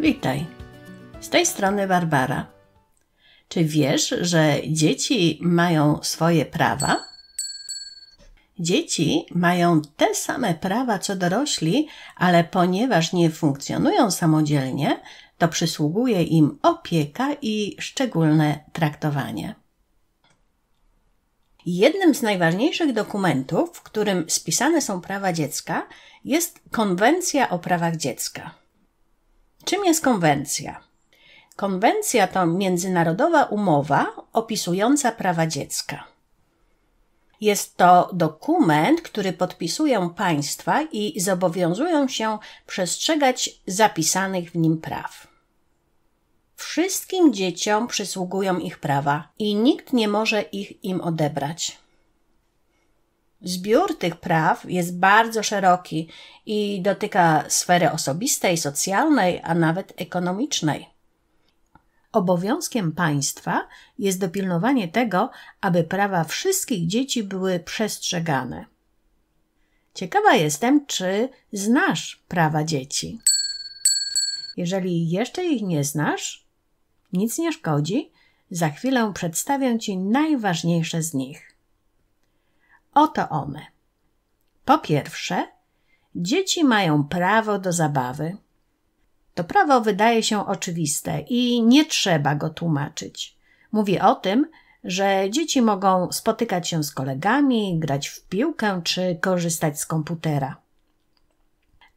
Witaj. Z tej strony Barbara. Czy wiesz, że dzieci mają swoje prawa? Dzieci mają te same prawa co dorośli, ale ponieważ nie funkcjonują samodzielnie, to przysługuje im opieka i szczególne traktowanie. Jednym z najważniejszych dokumentów, w którym spisane są prawa dziecka, jest Konwencja o prawach dziecka. Czym jest konwencja? Konwencja to międzynarodowa umowa opisująca prawa dziecka. Jest to dokument, który podpisują państwa i zobowiązują się przestrzegać zapisanych w nim praw. Wszystkim dzieciom przysługują ich prawa i nikt nie może ich im odebrać. Zbiór tych praw jest bardzo szeroki i dotyka sfery osobistej, socjalnej, a nawet ekonomicznej. Obowiązkiem państwa jest dopilnowanie tego, aby prawa wszystkich dzieci były przestrzegane. Ciekawa jestem, czy znasz prawa dzieci. Jeżeli jeszcze ich nie znasz, nic nie szkodzi, za chwilę przedstawię Ci najważniejsze z nich. Oto one. Po pierwsze, dzieci mają prawo do zabawy. To prawo wydaje się oczywiste i nie trzeba go tłumaczyć. Mówi o tym, że dzieci mogą spotykać się z kolegami, grać w piłkę czy korzystać z komputera.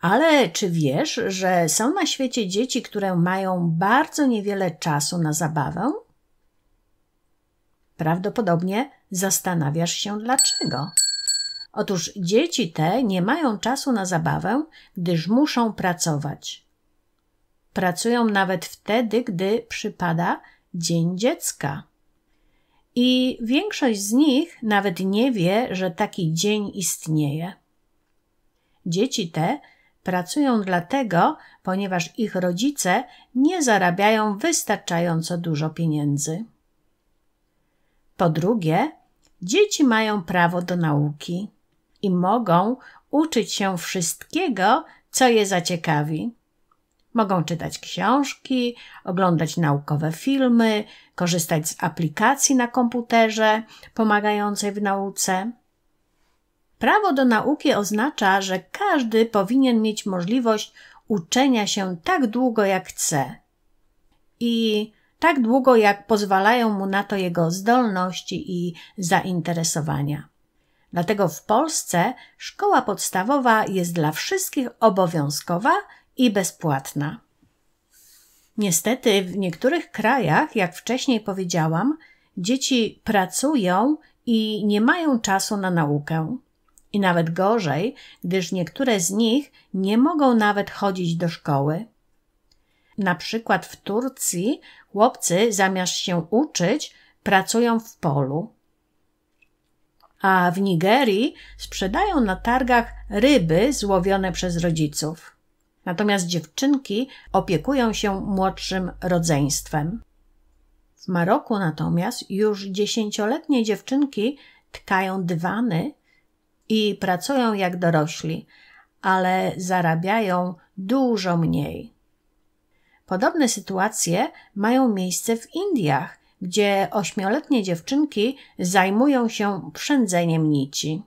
Ale czy wiesz, że są na świecie dzieci, które mają bardzo niewiele czasu na zabawę? Prawdopodobnie zastanawiasz się dlaczego. Otóż dzieci te nie mają czasu na zabawę, gdyż muszą pracować. Pracują nawet wtedy, gdy przypada Dzień Dziecka. I większość z nich nawet nie wie, że taki dzień istnieje. Dzieci te pracują dlatego, ponieważ ich rodzice nie zarabiają wystarczająco dużo pieniędzy. Po drugie, dzieci mają prawo do nauki i mogą uczyć się wszystkiego, co je zaciekawi. Mogą czytać książki, oglądać naukowe filmy, korzystać z aplikacji na komputerze pomagającej w nauce. Prawo do nauki oznacza, że każdy powinien mieć możliwość uczenia się tak długo jak chce. I tak długo jak pozwalają mu na to jego zdolności i zainteresowania. Dlatego w Polsce szkoła podstawowa jest dla wszystkich obowiązkowa i bezpłatna. Niestety w niektórych krajach, jak wcześniej powiedziałam, dzieci pracują i nie mają czasu na naukę. I nawet gorzej, gdyż niektóre z nich nie mogą nawet chodzić do szkoły. Na przykład w Turcji chłopcy zamiast się uczyć, pracują w polu. A w Nigerii sprzedają na targach ryby złowione przez rodziców. Natomiast dziewczynki opiekują się młodszym rodzeństwem. W Maroku natomiast już dziesięcioletnie dziewczynki tkają dywany i pracują jak dorośli, ale zarabiają dużo mniej. Podobne sytuacje mają miejsce w Indiach, gdzie ośmioletnie dziewczynki zajmują się przędzeniem nici.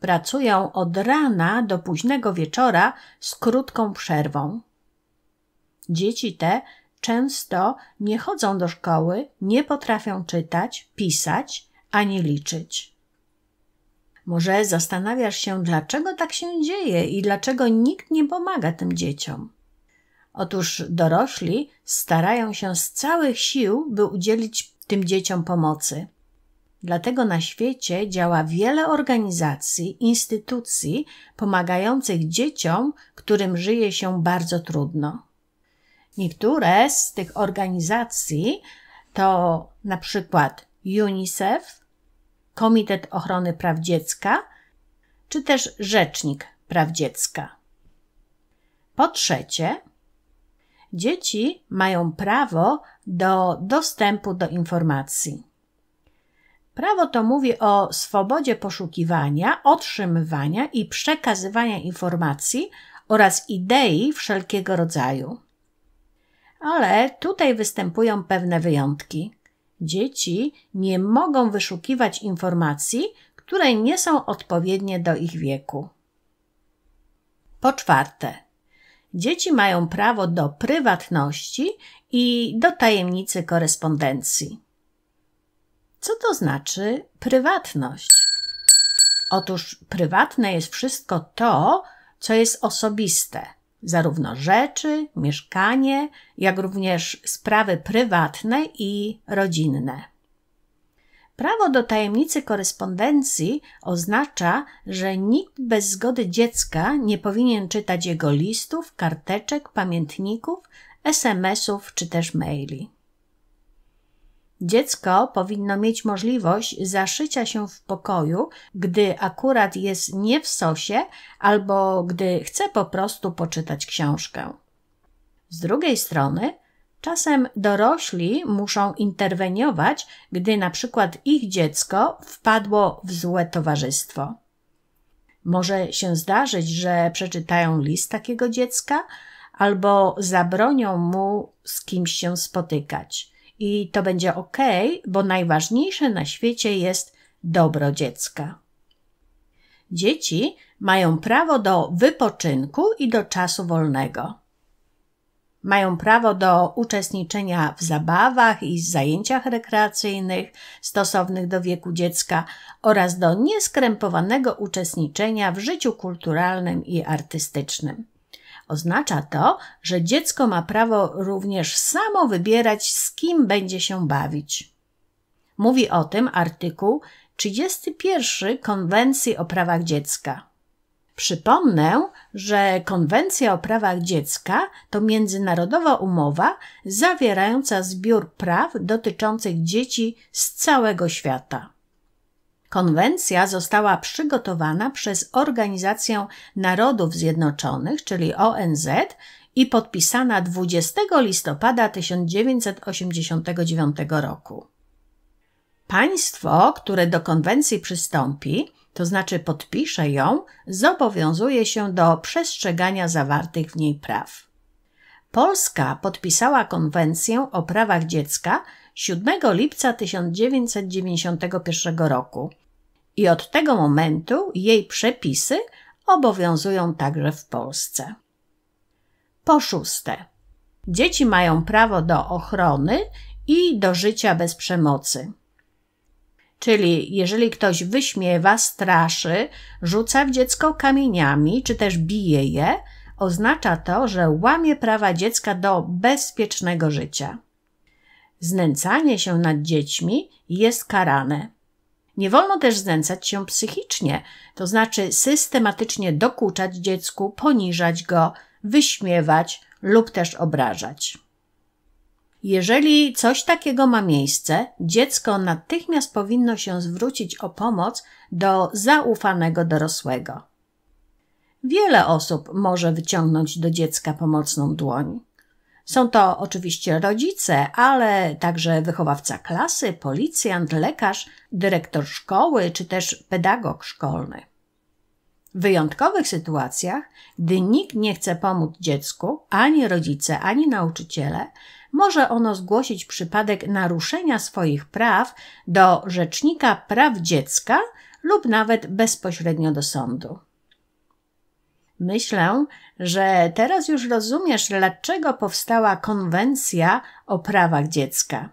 Pracują od rana do późnego wieczora z krótką przerwą. Dzieci te często nie chodzą do szkoły, nie potrafią czytać, pisać ani liczyć. Może zastanawiasz się, dlaczego tak się dzieje i dlaczego nikt nie pomaga tym dzieciom. Otóż dorośli starają się z całych sił, by udzielić tym dzieciom pomocy. Dlatego na świecie działa wiele organizacji, instytucji pomagających dzieciom, którym żyje się bardzo trudno. Niektóre z tych organizacji to na przykład UNICEF, Komitet Ochrony Praw Dziecka czy też Rzecznik Praw Dziecka. Po trzecie, Dzieci mają prawo do dostępu do informacji. Prawo to mówi o swobodzie poszukiwania, otrzymywania i przekazywania informacji oraz idei wszelkiego rodzaju. Ale tutaj występują pewne wyjątki. Dzieci nie mogą wyszukiwać informacji, które nie są odpowiednie do ich wieku. Po czwarte, Dzieci mają prawo do prywatności i do tajemnicy korespondencji. Co to znaczy prywatność? Otóż prywatne jest wszystko to, co jest osobiste, zarówno rzeczy, mieszkanie, jak również sprawy prywatne i rodzinne. Prawo do tajemnicy korespondencji oznacza, że nikt bez zgody dziecka nie powinien czytać jego listów, karteczek, pamiętników, SMS-ów czy też maili. Dziecko powinno mieć możliwość zaszycia się w pokoju, gdy akurat jest nie w sosie albo gdy chce po prostu poczytać książkę. Z drugiej strony, Czasem dorośli muszą interweniować, gdy na przykład ich dziecko wpadło w złe towarzystwo. Może się zdarzyć, że przeczytają list takiego dziecka albo zabronią mu z kimś się spotykać. I to będzie ok, bo najważniejsze na świecie jest dobro dziecka. Dzieci mają prawo do wypoczynku i do czasu wolnego. Mają prawo do uczestniczenia w zabawach i zajęciach rekreacyjnych stosownych do wieku dziecka oraz do nieskrępowanego uczestniczenia w życiu kulturalnym i artystycznym. Oznacza to, że dziecko ma prawo również samo wybierać, z kim będzie się bawić. Mówi o tym artykuł 31 Konwencji o prawach dziecka. Przypomnę, że Konwencja o prawach dziecka to międzynarodowa umowa zawierająca zbiór praw dotyczących dzieci z całego świata. Konwencja została przygotowana przez Organizację Narodów Zjednoczonych, czyli ONZ, i podpisana 20 listopada 1989 roku. Państwo, które do konwencji przystąpi, to znaczy podpisze ją, zobowiązuje się do przestrzegania zawartych w niej praw. Polska podpisała konwencję o prawach dziecka 7 lipca 1991 roku i od tego momentu jej przepisy obowiązują także w Polsce. Po szóste, dzieci mają prawo do ochrony i do życia bez przemocy. Czyli jeżeli ktoś wyśmiewa, straszy, rzuca w dziecko kamieniami czy też bije je, oznacza to, że łamie prawa dziecka do bezpiecznego życia. Znęcanie się nad dziećmi jest karane. Nie wolno też znęcać się psychicznie, to znaczy systematycznie dokuczać dziecku, poniżać go, wyśmiewać lub też obrażać. Jeżeli coś takiego ma miejsce, dziecko natychmiast powinno się zwrócić o pomoc do zaufanego dorosłego. Wiele osób może wyciągnąć do dziecka pomocną dłoń. Są to oczywiście rodzice, ale także wychowawca klasy, policjant, lekarz, dyrektor szkoły czy też pedagog szkolny. W wyjątkowych sytuacjach, gdy nikt nie chce pomóc dziecku, ani rodzice, ani nauczyciele, może ono zgłosić przypadek naruszenia swoich praw do Rzecznika Praw Dziecka lub nawet bezpośrednio do sądu. Myślę, że teraz już rozumiesz, dlaczego powstała konwencja o prawach dziecka.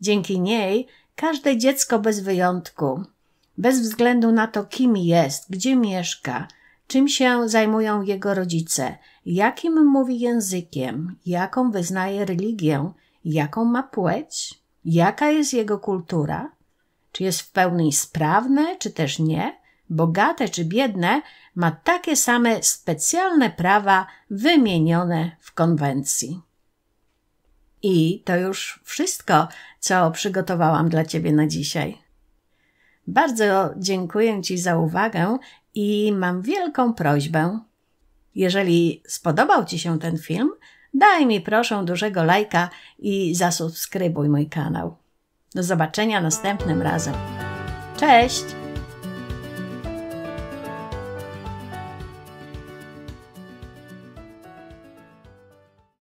Dzięki niej każde dziecko bez wyjątku, bez względu na to, kim jest, gdzie mieszka, czym się zajmują jego rodzice, jakim mówi językiem, jaką wyznaje religię, jaką ma płeć, jaka jest jego kultura, czy jest w pełni sprawne, czy też nie, bogate czy biedne, ma takie same specjalne prawa wymienione w konwencji. I to już wszystko, co przygotowałam dla Ciebie na dzisiaj. Bardzo dziękuję Ci za uwagę i mam wielką prośbę. Jeżeli spodobał Ci się ten film, daj mi proszę dużego lajka i zasubskrybuj mój kanał. Do zobaczenia następnym razem. Cześć!